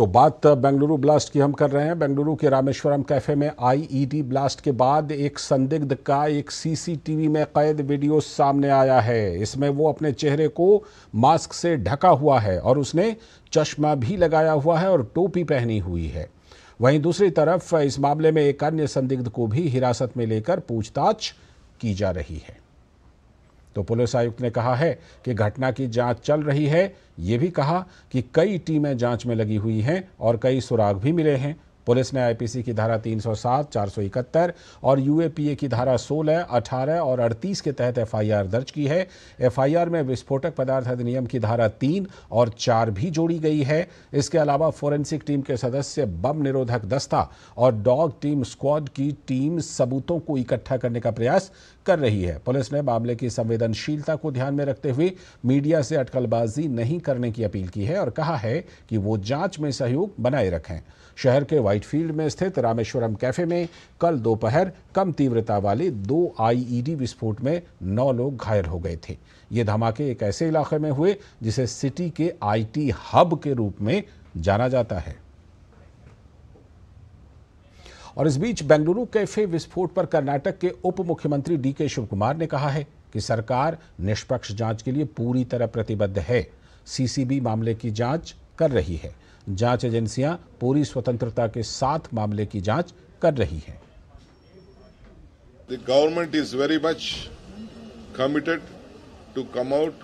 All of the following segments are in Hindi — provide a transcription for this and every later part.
तो बात बेंगलुरु ब्लास्ट की हम कर रहे हैं बेंगलुरु के रामेश्वरम कैफे में आईईडी e ब्लास्ट के बाद एक संदिग्ध का एक सीसीटीवी में कैद वीडियो सामने आया है इसमें वो अपने चेहरे को मास्क से ढका हुआ है और उसने चश्मा भी लगाया हुआ है और टोपी पहनी हुई है वहीं दूसरी तरफ इस मामले में एक अन्य संदिग्ध को भी हिरासत में लेकर पूछताछ की जा रही है तो पुलिस आयुक्त ने कहा है कि घटना की जांच चल रही है ये भी कहा कि कई टीमें जांच में लगी हुई हैं और कई सुराग भी मिले हैं पुलिस ने आईपीसी की धारा 307, 471 और यूएपीए की धारा 16, 18 और 38 के तहत एफआईआर दर्ज की है एफआईआर में विस्फोटक पदार्थ अधिनियम की धारा 3 और 4 भी जोड़ी गई है इसके अलावा फोरेंसिक टीम के सदस्य बम निरोधक दस्ता और डॉग टीम स्क्वाड की टीम सबूतों को इकट्ठा करने का प्रयास कर रही है पुलिस ने मामले की संवेदनशीलता को ध्यान में रखते हुए मीडिया से अटकलबाजी नहीं करने की अपील की है और कहा है कि वो जांच में सहयोग बनाए रखें शहर के वाई फील्ड में स्थित रामेश्वरम कैफे में कल दोपहर कम तीव्रता वाले दो आईईडी विस्फोट में नौ लोग घायल हो गए थे ये धमाके एक ऐसे इलाके में हुए जिसे सिटी के आईटी हब के रूप में जाना जाता है और इस बीच बेंगलुरु कैफे विस्फोट पर कर्नाटक के उप मुख्यमंत्री डी के शिवकुमार ने कहा है कि सरकार निष्पक्ष जांच के लिए पूरी तरह प्रतिबद्ध है सीसीबी मामले की जांच कर रही है जांच एजेंसियां पूरी स्वतंत्रता के साथ मामले की जांच कर रही है the government is very much committed to come out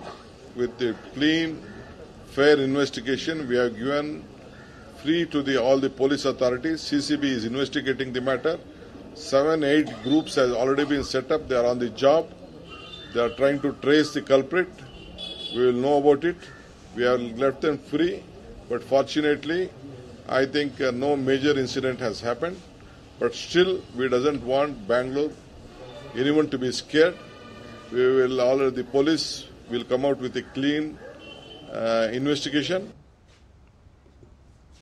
with a clean fair investigation we have given free to the all the police authorities CCB is investigating the matter seven eight groups has already been set up they are on the job they are trying to trace the culprit we will know about it we are let them free But fortunately, I think uh, no major incident has happened. But still, we doesn't want Bangalore, anyone to be scared. We will all the police will come out with a clean uh, investigation.